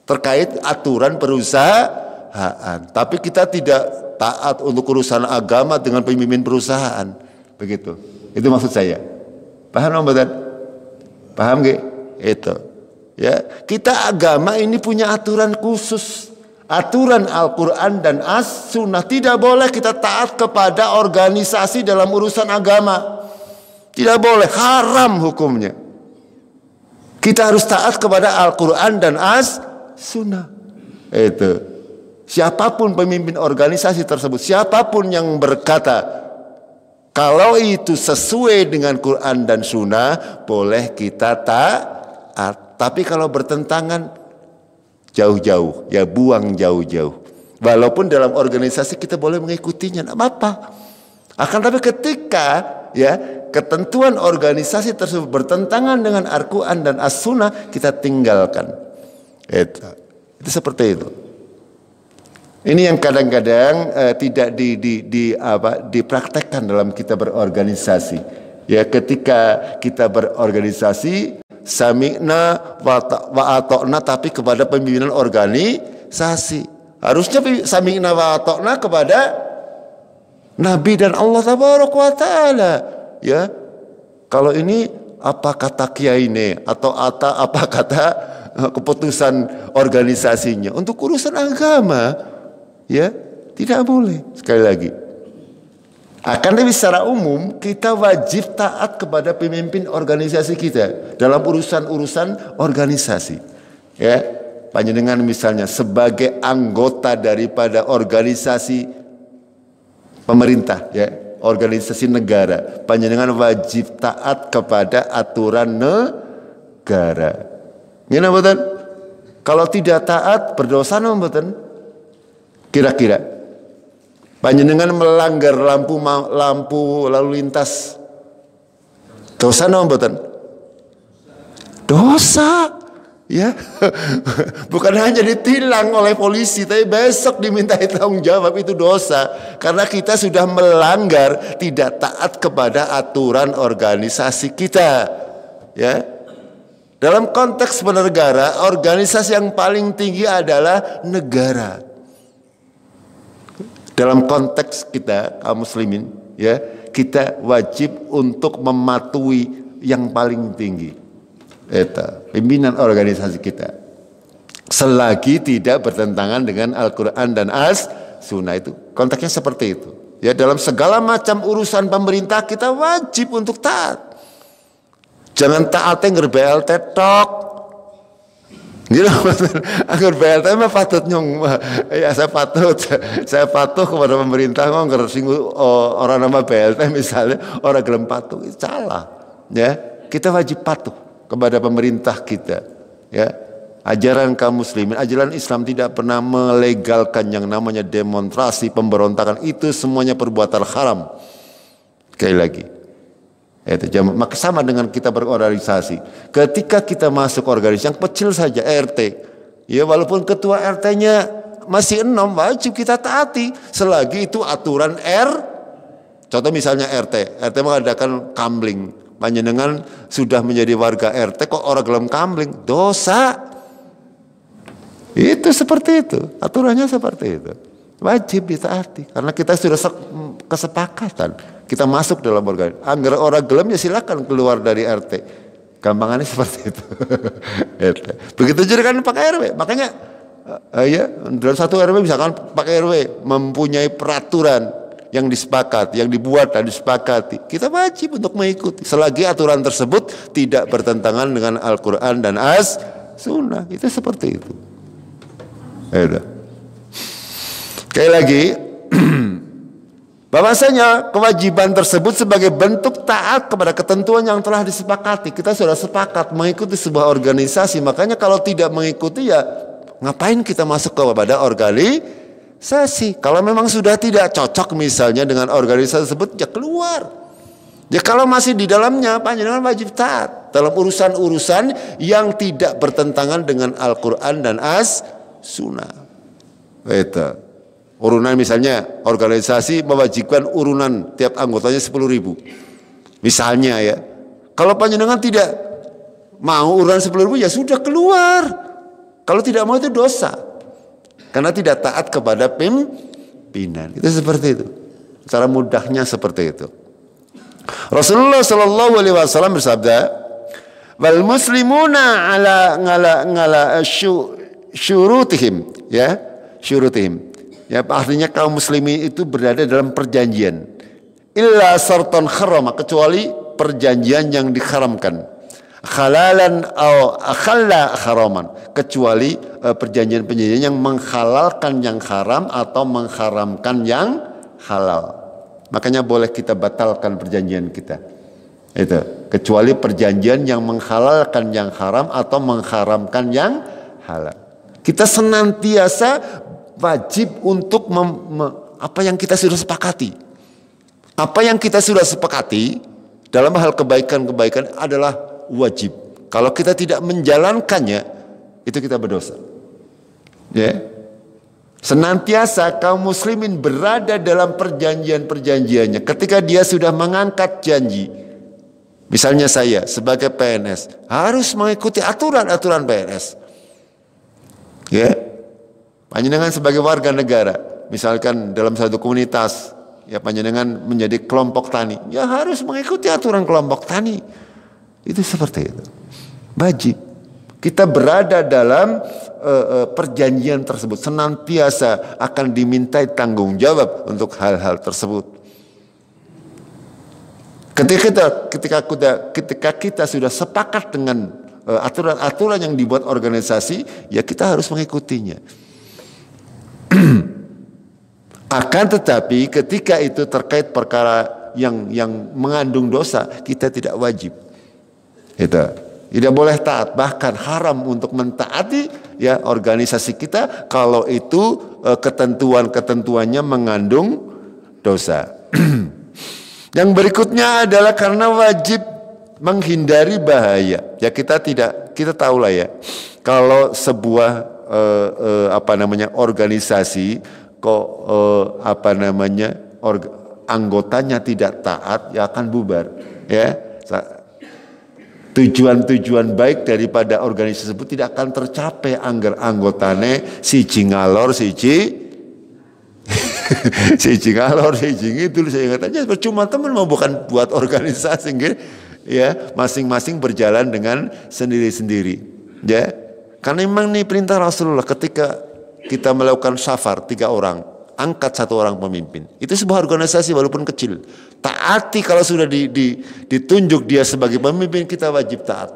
terkait aturan perusahaan. Tapi kita tidak taat untuk urusan agama dengan pemimpin perusahaan. Begitu. Itu maksud saya. Paham Mbak Paham gak? Itu. Ya, kita agama ini punya aturan khusus aturan Al-Quran dan As-Sunnah. Tidak boleh kita taat kepada organisasi dalam urusan agama. Tidak boleh, haram hukumnya. Kita harus taat kepada Al-Quran dan As-Sunnah. Itu. Siapapun pemimpin organisasi tersebut, siapapun yang berkata, kalau itu sesuai dengan Quran dan Sunnah, boleh kita taat. Tapi kalau bertentangan, jauh-jauh, ya buang jauh-jauh. Walaupun dalam organisasi kita boleh mengikutinya, tidak apa-apa. Akan tapi ketika ya ketentuan organisasi tersebut bertentangan dengan Al-Quran dan As-Sunnah, kita tinggalkan. Itu, itu seperti itu. Ini yang kadang-kadang uh, tidak di, di, di, apa, dipraktekkan dalam kita berorganisasi. Ya ketika kita berorganisasi sami'na wa atokna tapi kepada pemimpinan organisasi. Harusnya sami'na wa atokna kepada Nabi dan Allah Tabaraka wa taala. Ya. Kalau ini apa kata kiai ini atau ata apa kata keputusan organisasinya untuk urusan agama ya tidak boleh sekali lagi akan lebih secara umum kita wajib taat kepada pemimpin organisasi kita dalam urusan-urusan organisasi. Ya, panjenengan misalnya sebagai anggota daripada organisasi pemerintah ya, organisasi negara, panjenengan wajib taat kepada aturan negara. Ini mboten? Kalau tidak taat berdosa napa Kira-kira panjenengan melanggar lampu lampu lalu lintas dosa no mboten dosa ya bukan hanya ditilang oleh polisi tapi besok diminta tanggung jawab itu dosa karena kita sudah melanggar tidak taat kepada aturan organisasi kita ya dalam konteks bernegara organisasi yang paling tinggi adalah negara dalam konteks kita kaum muslimin ya, kita wajib untuk mematuhi yang paling tinggi. Eta, pimpinan organisasi kita. Selagi tidak bertentangan dengan Al-Qur'an dan As Sunnah itu. Konteksnya seperti itu. Ya dalam segala macam urusan pemerintah kita wajib untuk taat. Jangan taat yang ngerbel tetok, Gitu agar BLT mah patut nyong. Ya saya patut. Saya patuh kepada pemerintah ngger singgung orang nama BLT misalnya orang gelem patuh itu salah. Ya, kita wajib patuh kepada pemerintah kita. Ya. Ajaran kaum muslimin, ajaran Islam tidak pernah melegalkan yang namanya demonstrasi, pemberontakan. Itu semuanya perbuatan haram. Sekali lagi, Eh, itu maka sama dengan kita berorganisasi. Ketika kita masuk organisasi yang kecil saja RT, ya walaupun ketua RT-nya masih enam wajib kita taati selagi itu aturan R. Contoh misalnya RT, RT mengadakan kambling, Panjenengan sudah menjadi warga RT kok orang gelem kambling? dosa. Itu seperti itu, aturannya seperti itu wajib ditaati karena kita sudah kesepakatan kita masuk dalam organ agar orang gelem ya silakan keluar dari RT gampangannya seperti itu begitu juga kan pakai RW makanya uh, ya dalam satu RW misalkan pakai RW mempunyai peraturan yang disepakati yang dibuat dan disepakati kita wajib untuk mengikuti selagi aturan tersebut tidak bertentangan dengan Al-Quran dan As Sunnah itu seperti itu ya udah Sekali lagi, bahwasanya kewajiban tersebut sebagai bentuk taat kepada ketentuan yang telah disepakati. Kita sudah sepakat mengikuti sebuah organisasi, makanya kalau tidak mengikuti ya ngapain kita masuk kepada organisasi? Kalau memang sudah tidak cocok misalnya dengan organisasi tersebut ya keluar. Ya kalau masih di dalamnya panjenengan wajib taat dalam urusan-urusan yang tidak bertentangan dengan Al-Qur'an dan As-Sunnah. Itu. Urunan misalnya organisasi mewajibkan urunan tiap anggotanya 10 ribu. Misalnya ya. Kalau panjenengan tidak mau urunan 10 ribu ya sudah keluar. Kalau tidak mau itu dosa. Karena tidak taat kepada pimpinan. Itu seperti itu. Cara mudahnya seperti itu. Rasulullah Shallallahu Alaihi Wasallam bersabda, "Wal muslimuna ala ngala ngala syurutihim ya syurutihim." Ya, artinya kaum muslimin itu berada dalam perjanjian. Illa sarton kharama kecuali perjanjian yang diharamkan. Halalan au akhalla haraman kecuali eh, perjanjian-perjanjian yang menghalalkan yang haram atau mengharamkan yang halal. Makanya boleh kita batalkan perjanjian kita. Itu, kecuali perjanjian yang menghalalkan yang haram atau mengharamkan yang halal. Kita senantiasa wajib untuk mem, me, apa yang kita sudah sepakati. Apa yang kita sudah sepakati dalam hal kebaikan-kebaikan adalah wajib. Kalau kita tidak menjalankannya, itu kita berdosa. Ya. Yeah. Senantiasa kaum muslimin berada dalam perjanjian-perjanjiannya. Ketika dia sudah mengangkat janji, misalnya saya sebagai PNS harus mengikuti aturan-aturan PNS. Ya. Yeah Panjenengan sebagai warga negara, misalkan dalam satu komunitas, ya panjenengan menjadi kelompok tani, ya harus mengikuti aturan kelompok tani. Itu seperti itu. Wajib. Kita berada dalam uh, uh, perjanjian tersebut senantiasa akan dimintai tanggung jawab untuk hal-hal tersebut. Ketika kita ketika kita ketika kita sudah sepakat dengan e, aturan-aturan uh, aturan -aturan yang dibuat organisasi, ya kita harus mengikutinya. Akan tetapi ketika itu terkait perkara yang yang mengandung dosa, kita tidak wajib. Itu. Tidak boleh taat, bahkan haram untuk mentaati ya organisasi kita kalau itu e, ketentuan-ketentuannya mengandung dosa. yang berikutnya adalah karena wajib menghindari bahaya. Ya kita tidak kita tahulah ya kalau sebuah eh, eh, apa namanya organisasi kok eh, apa namanya org, anggotanya tidak taat ya akan bubar ya tujuan-tujuan baik daripada organisasi tersebut tidak akan tercapai anggar anggotane si ngalor si siji si siji itu saya ingat cuma teman mau bukan buat organisasi gitu ya masing-masing berjalan dengan sendiri-sendiri ya karena memang ini perintah Rasulullah ketika kita melakukan safar tiga orang, angkat satu orang pemimpin. Itu sebuah organisasi walaupun kecil. Taati kalau sudah di, di, ditunjuk dia sebagai pemimpin kita wajib taat.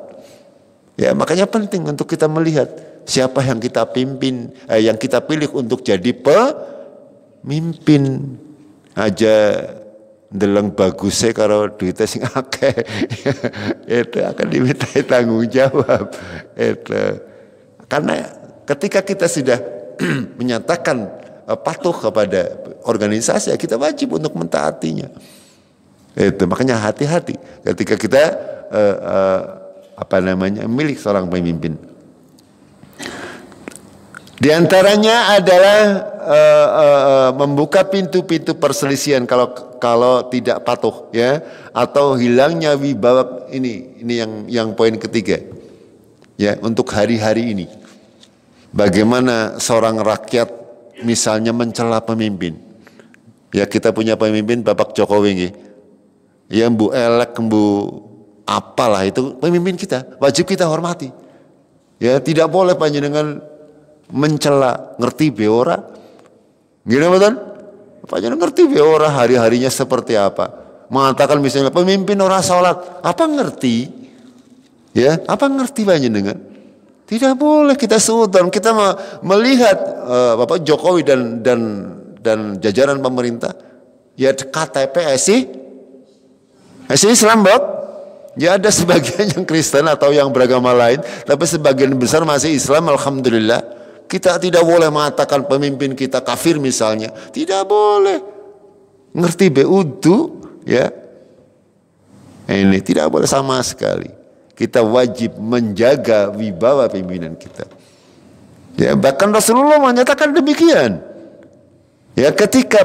Ya makanya penting untuk kita melihat siapa yang kita pimpin, eh, yang kita pilih untuk jadi pemimpin aja deleng bagus ya kalau duitnya sing akeh itu akan diminta tanggung jawab itu karena ketika kita sudah menyatakan eh, patuh kepada organisasi, ya kita wajib untuk mentaatinya. Itu makanya hati-hati ketika kita uh, uh, apa namanya milik seorang pemimpin. Di antaranya adalah uh, uh, membuka pintu-pintu perselisihan kalau kalau tidak patuh ya atau hilangnya wibawa ini ini yang yang poin ketiga ya untuk hari-hari ini Bagaimana seorang rakyat misalnya mencela pemimpin. Ya kita punya pemimpin Bapak Jokowi Ya bu elek, bu apalah itu pemimpin kita. Wajib kita hormati. Ya tidak boleh panjenengan mencela ngerti beora. Gimana betul? Panjenengan ngerti beora hari-harinya seperti apa. Mengatakan misalnya pemimpin orang salat, Apa ngerti? Ya, apa ngerti panjenengan? Tidak boleh kita seudon. Kita melihat uh, Bapak Jokowi dan dan dan jajaran pemerintah ya KTP SI SI Islam Bob ya ada sebagian yang Kristen atau yang beragama lain tapi sebagian besar masih Islam Alhamdulillah kita tidak boleh mengatakan pemimpin kita kafir misalnya tidak boleh ngerti beutu ya ini tidak boleh sama sekali kita wajib menjaga wibawa pimpinan kita. Ya, bahkan Rasulullah menyatakan demikian. Ya, ketika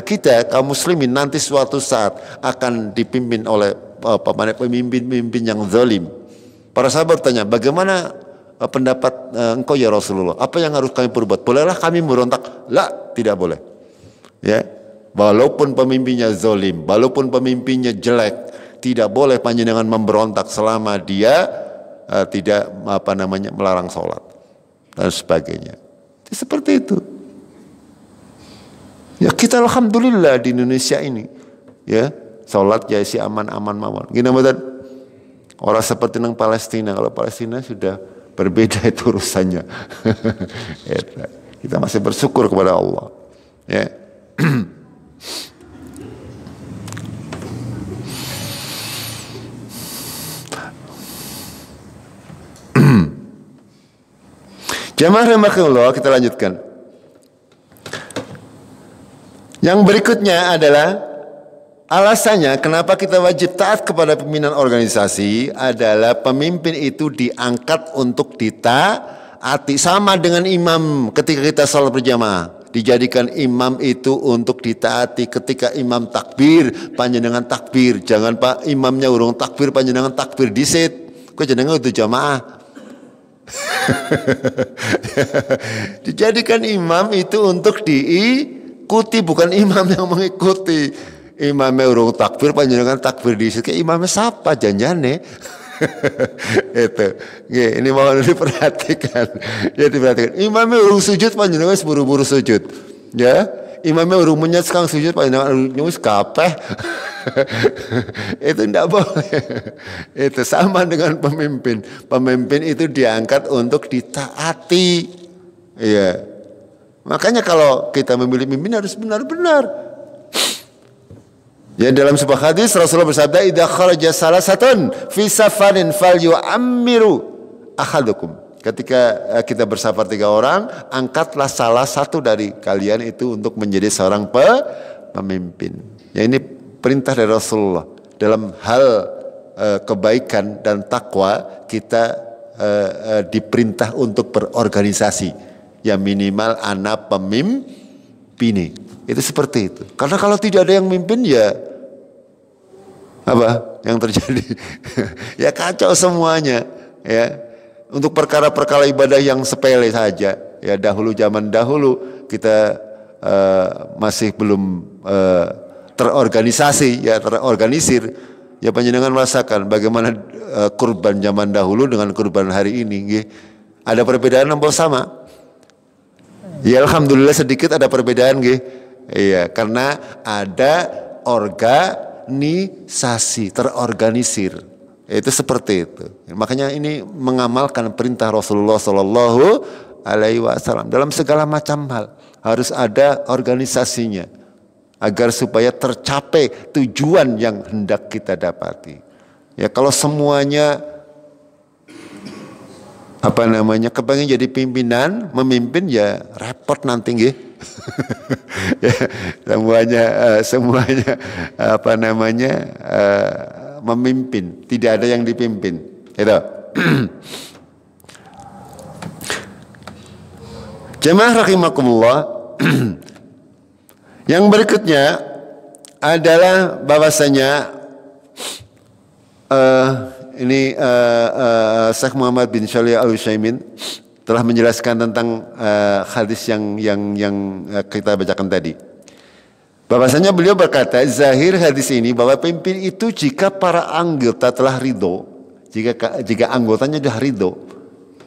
kita kaum muslimin nanti suatu saat akan dipimpin oleh eh, apa pemimpin-pemimpin yang zalim. Para sahabat tanya, "Bagaimana eh, pendapat eh, engkau ya Rasulullah? Apa yang harus kami perbuat? Bolehlah kami merontak?" La, tidak boleh. Ya. Walaupun pemimpinnya zalim, walaupun pemimpinnya jelek, tidak boleh panjenengan memberontak selama dia uh, tidak apa namanya melarang sholat dan sebagainya. Jadi ya, seperti itu. Ya kita alhamdulillah di Indonesia ini ya sholat ya si aman-aman mawon. Gini mbak orang seperti nang Palestina kalau Palestina sudah berbeda itu urusannya. kita masih bersyukur kepada Allah. Ya. Jamaah allah kita lanjutkan. Yang berikutnya adalah alasannya kenapa kita wajib taat kepada pimpinan organisasi adalah pemimpin itu diangkat untuk ditaati sama dengan imam ketika kita sholat berjamaah dijadikan imam itu untuk ditaati ketika imam takbir panjenengan takbir jangan pak imamnya urung takbir panjenengan takbir disit kok jenengan itu jamaah Dijadikan imam itu untuk diikuti bukan imam yang mengikuti. Imamnya urung takbir panjenengan takbir di situ imamnya siapa janjane. itu. Gih, ini mau diperhatikan. Ya diperhatikan. Imamnya urung sujud panjenengan buru-buru sujud. Ya imamnya rumahnya sekarang sujud pada nyus kapeh itu tidak boleh itu sama dengan pemimpin pemimpin itu diangkat untuk ditaati iya makanya kalau kita memilih pemimpin harus benar-benar ya dalam sebuah hadis Rasulullah bersabda idza kharaja salasatun fi safarin falyu'ammiru ahadukum ketika eh, kita bersafar tiga orang, angkatlah salah satu dari kalian itu untuk menjadi seorang pe pemimpin. Ya ini perintah dari Rasulullah dalam hal e, kebaikan dan takwa kita e, e, diperintah untuk berorganisasi. Ya minimal anak pemimpin itu seperti itu. Karena kalau tidak ada yang memimpin, ya apa yang terjadi? ya kacau semuanya ya untuk perkara-perkara ibadah yang sepele saja. Ya dahulu zaman dahulu kita uh, masih belum uh, terorganisasi ya terorganisir. Ya panjenengan merasakan bagaimana uh, kurban zaman dahulu dengan kurban hari ini. Ya. Ada perbedaan namun sama. Ya alhamdulillah sedikit ada perbedaan ya. Iya, karena ada organisasi terorganisir. Itu seperti itu. Makanya ini mengamalkan perintah Rasulullah Shallallahu Alaihi Wasallam dalam segala macam hal harus ada organisasinya agar supaya tercapai tujuan yang hendak kita dapati. Ya kalau semuanya apa namanya kepengen jadi pimpinan memimpin ya repot nanti gitu ya semuanya eh, semuanya apa namanya eh, memimpin, tidak ada yang dipimpin. Itu. Jemaah rahimakumullah. yang berikutnya adalah bahwasanya uh, ini uh, eh, uh, eh, Syekh Muhammad bin Shalih Al Utsaimin telah menjelaskan tentang uh, hadis yang yang yang kita bacakan tadi. Bahwasanya beliau berkata, zahir hadis ini bahwa pemimpin itu jika para anggota telah ridho, jika jika anggotanya sudah ridho,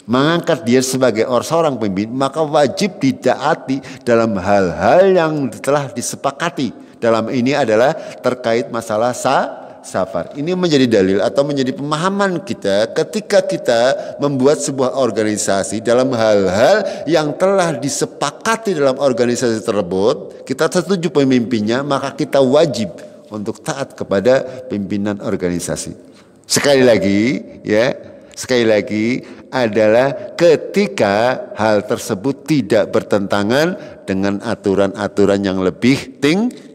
mengangkat dia sebagai orang seorang pemimpin, maka wajib didaati dalam hal-hal yang telah disepakati. Dalam ini adalah terkait masalah sah safar. Ini menjadi dalil atau menjadi pemahaman kita ketika kita membuat sebuah organisasi dalam hal-hal yang telah disepakati dalam organisasi tersebut, kita setuju pemimpinnya, maka kita wajib untuk taat kepada pimpinan organisasi. Sekali lagi, ya, sekali lagi adalah ketika hal tersebut tidak bertentangan dengan aturan-aturan yang lebih tinggi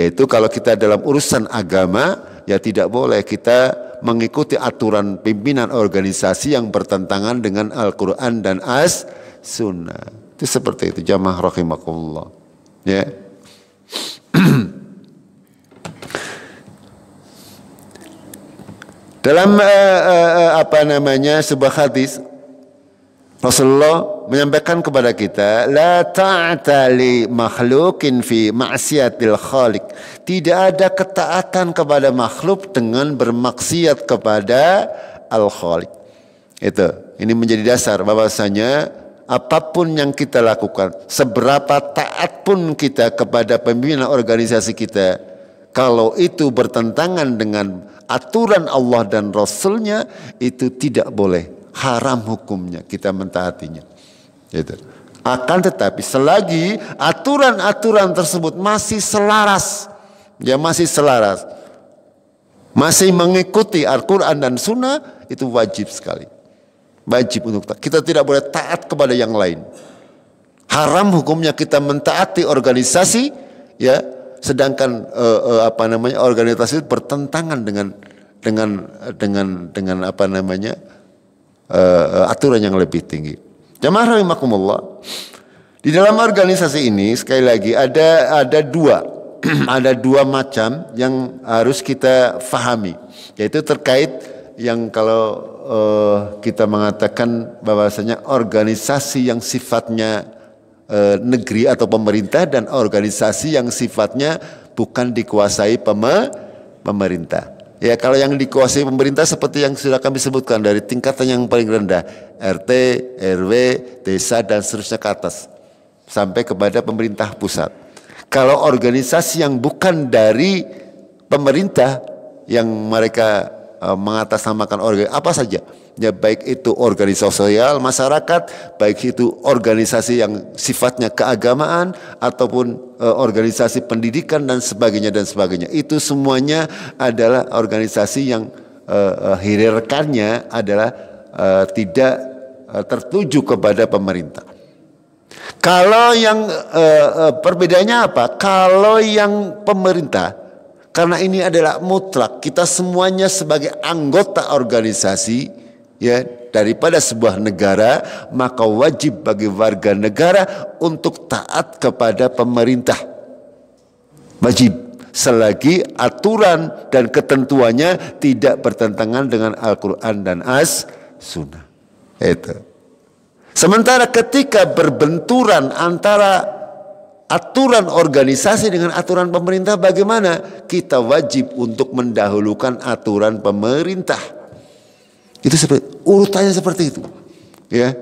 yaitu kalau kita dalam urusan agama ya tidak boleh kita mengikuti aturan pimpinan organisasi yang bertentangan dengan Al-Quran dan As-Sunnah. Itu seperti itu jamaah rahimakumullah. Ya. Dalam uh, uh, apa namanya sebuah hadis Rasulullah menyampaikan kepada kita, la ta'tali makhlukin fi ma'siyatil khaliq. Tidak ada ketaatan kepada makhluk dengan bermaksiat kepada al-khaliq. Itu. Ini menjadi dasar bahwasanya apapun yang kita lakukan, seberapa taat pun kita kepada pemimpin organisasi kita, kalau itu bertentangan dengan aturan Allah dan Rasulnya, itu tidak boleh haram hukumnya kita mentaatinya. Gitu. Akan tetapi selagi aturan-aturan tersebut masih selaras, ya masih selaras, masih mengikuti Al-Quran dan Sunnah itu wajib sekali. Wajib untuk kita. Kita tidak boleh taat kepada yang lain. Haram hukumnya kita mentaati organisasi, ya. Sedangkan eh, eh, apa namanya organisasi bertentangan dengan dengan dengan dengan apa namanya uh, aturan yang lebih tinggi. Jamaah rahimakumullah. Di dalam organisasi ini sekali lagi ada ada dua ada dua macam yang harus kita fahami yaitu terkait yang kalau uh, kita mengatakan bahwasanya organisasi yang sifatnya uh, negeri atau pemerintah dan organisasi yang sifatnya bukan dikuasai pemerintah. Ya kalau yang dikuasai pemerintah seperti yang sudah kami sebutkan dari tingkatan yang paling rendah RT, RW, desa dan seterusnya ke atas sampai kepada pemerintah pusat. Kalau organisasi yang bukan dari pemerintah yang mereka Eh, mengatasnamakan organ apa saja ya baik itu organisasi sosial masyarakat baik itu organisasi yang sifatnya keagamaan ataupun eh, organisasi pendidikan dan sebagainya dan sebagainya itu semuanya adalah organisasi yang eh, eh adalah eh, tidak eh, tertuju kepada pemerintah kalau yang eh, eh perbedaannya apa kalau yang pemerintah karena ini adalah mutlak, kita semuanya sebagai anggota organisasi ya daripada sebuah negara, maka wajib bagi warga negara untuk taat kepada pemerintah. Wajib selagi aturan dan ketentuannya tidak bertentangan dengan Al-Qur'an dan As-Sunnah. Itu. Sementara ketika berbenturan antara aturan organisasi dengan aturan pemerintah bagaimana? Kita wajib untuk mendahulukan aturan pemerintah. Itu seperti urutannya seperti itu. Ya.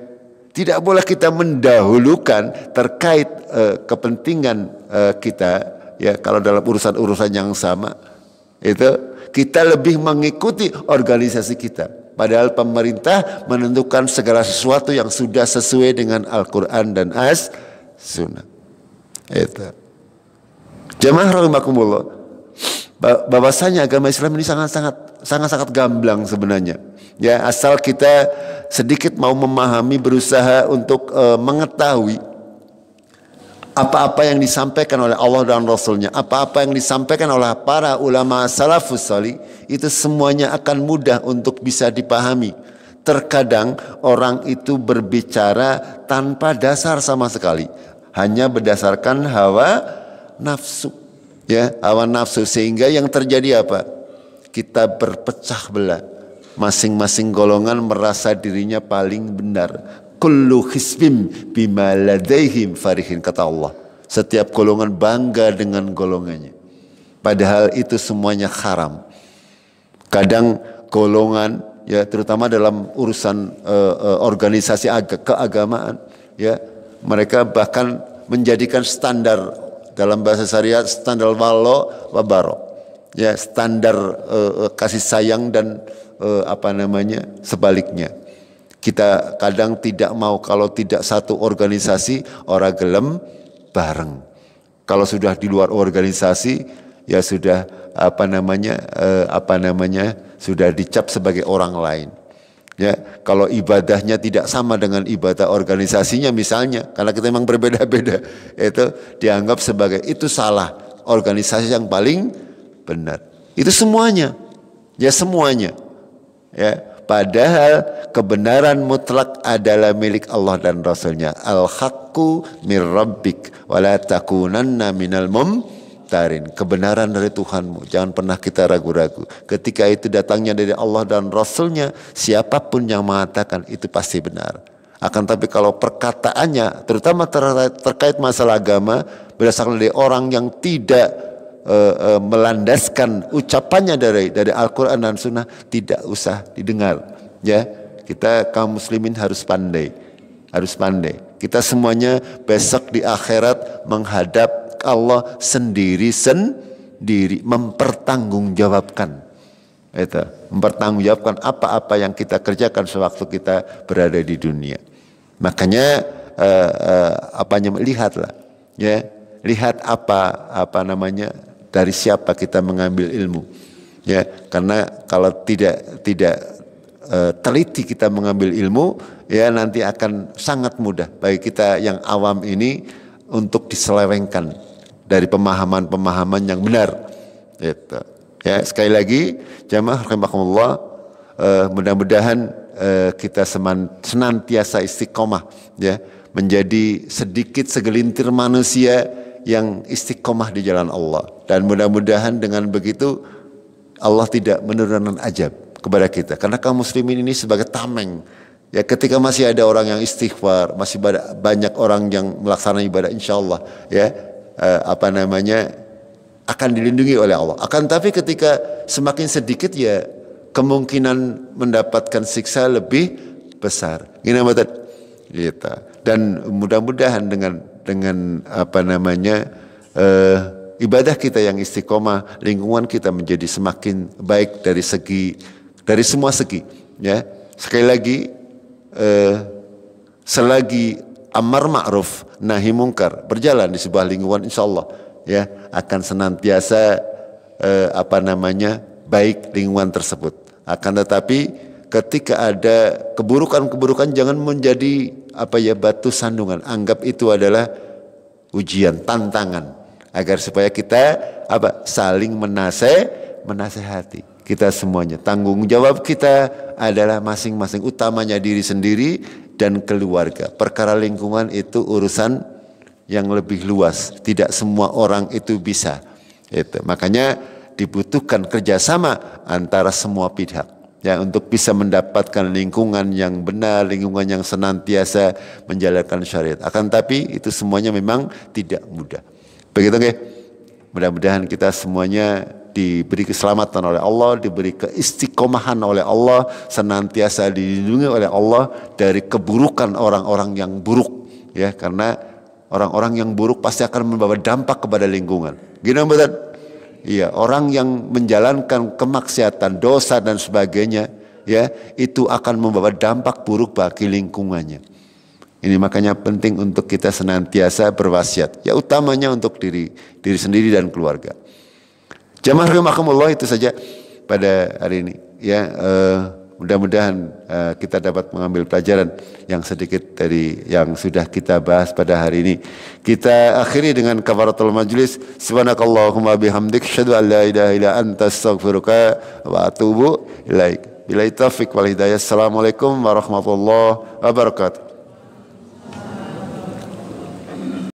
Tidak boleh kita mendahulukan terkait uh, kepentingan uh, kita ya kalau dalam urusan-urusan yang sama itu kita lebih mengikuti organisasi kita. Padahal pemerintah menentukan segala sesuatu yang sudah sesuai dengan Al-Quran dan As-Sunnah. Itu. Jemaah rahimakumullah. Bahwasanya agama Islam ini sangat-sangat sangat-sangat gamblang sebenarnya. Ya, asal kita sedikit mau memahami, berusaha untuk uh, mengetahui apa-apa yang disampaikan oleh Allah dan Rasulnya, apa-apa yang disampaikan oleh para ulama salafus salih, itu semuanya akan mudah untuk bisa dipahami. Terkadang orang itu berbicara tanpa dasar sama sekali hanya berdasarkan hawa nafsu ya hawa nafsu sehingga yang terjadi apa kita berpecah belah masing-masing golongan merasa dirinya paling benar kullu hisbim bima ladaihim farihin kata Allah setiap golongan bangga dengan golongannya padahal itu semuanya haram kadang golongan ya terutama dalam urusan uh, uh, organisasi ag keagamaan ya mereka bahkan menjadikan standar dalam bahasa syariat standar walo wabaro. Ya, standar uh, kasih sayang dan uh, apa namanya? sebaliknya. Kita kadang tidak mau kalau tidak satu organisasi orang gelem bareng. Kalau sudah di luar organisasi ya sudah apa namanya uh, apa namanya sudah dicap sebagai orang lain. Ya, kalau ibadahnya tidak sama dengan ibadah organisasinya misalnya, karena kita memang berbeda-beda, itu dianggap sebagai itu salah organisasi yang paling benar. Itu semuanya. Ya semuanya. Ya, padahal kebenaran mutlak adalah milik Allah dan Rasulnya. Al-haqqu mir rabbik wa la takunanna minal mum muktarin, kebenaran dari Tuhanmu. Jangan pernah kita ragu-ragu. Ketika itu datangnya dari Allah dan Rasulnya, siapapun yang mengatakan itu pasti benar. Akan tapi kalau perkataannya, terutama ter terkait masalah agama, berdasarkan dari orang yang tidak uh, uh, melandaskan ucapannya dari dari Al-Quran dan Sunnah, tidak usah didengar. Ya, kita kaum muslimin harus pandai, harus pandai. Kita semuanya besok di akhirat menghadap Allah sendiri sendiri mempertanggungjawabkan itu mempertanggungjawabkan apa-apa yang kita kerjakan sewaktu kita berada di dunia. Makanya eh, eh, apanya lihatlah ya lihat apa apa namanya dari siapa kita mengambil ilmu ya karena kalau tidak tidak eh, teliti kita mengambil ilmu ya nanti akan sangat mudah bagi kita yang awam ini untuk diselewengkan dari pemahaman-pemahaman yang benar. Itu. Ya, sekali lagi jamaah rahimakumullah eh, mudah-mudahan eh, kita seman, senantiasa istiqomah ya menjadi sedikit segelintir manusia yang istiqomah di jalan Allah dan mudah-mudahan dengan begitu Allah tidak menurunkan ajab kepada kita karena kaum muslimin ini sebagai tameng Ya ketika masih ada orang yang istighfar, masih banyak orang yang melaksanakan ibadah insya Allah ya uh, apa namanya akan dilindungi oleh Allah. Akan tapi ketika semakin sedikit ya kemungkinan mendapatkan siksa lebih besar. Ini namanya kita gitu. Dan mudah-mudahan dengan dengan apa namanya uh, ibadah kita yang istiqomah, lingkungan kita menjadi semakin baik dari segi dari semua segi, ya. Sekali lagi uh, selagi amar ma'ruf nahi mungkar berjalan di sebuah lingkungan insya Allah ya akan senantiasa eh, apa namanya baik lingkungan tersebut akan tetapi ketika ada keburukan-keburukan jangan menjadi apa ya batu sandungan anggap itu adalah ujian tantangan agar supaya kita apa saling menase menasehati kita semuanya tanggung jawab kita adalah masing-masing utamanya diri sendiri dan keluarga. Perkara lingkungan itu urusan yang lebih luas. Tidak semua orang itu bisa. Itu. Makanya dibutuhkan kerjasama antara semua pihak. Ya, untuk bisa mendapatkan lingkungan yang benar, lingkungan yang senantiasa menjalankan syariat. Akan tapi itu semuanya memang tidak mudah. Begitu Okay? Mudah-mudahan kita semuanya diberi keselamatan oleh Allah, diberi keistiqomahan oleh Allah, senantiasa dilindungi oleh Allah dari keburukan orang-orang yang buruk ya karena orang-orang yang buruk pasti akan membawa dampak kepada lingkungan. Gini betul? Iya, orang yang menjalankan kemaksiatan, dosa dan sebagainya, ya, itu akan membawa dampak buruk bagi lingkungannya. Ini makanya penting untuk kita senantiasa berwasiat. Ya utamanya untuk diri diri sendiri dan keluarga. Jamaah rahimakumullah itu saja pada hari ini. Ya, uh, mudah-mudahan uh, kita dapat mengambil pelajaran yang sedikit dari yang sudah kita bahas pada hari ini. Kita akhiri dengan kafaratul majlis. Subhanakallahumma bihamdik syadu an la ilaha illa anta astaghfiruka wa atubu ilaik. Bila itu wal hidayah. Assalamualaikum warahmatullahi wabarakatuh.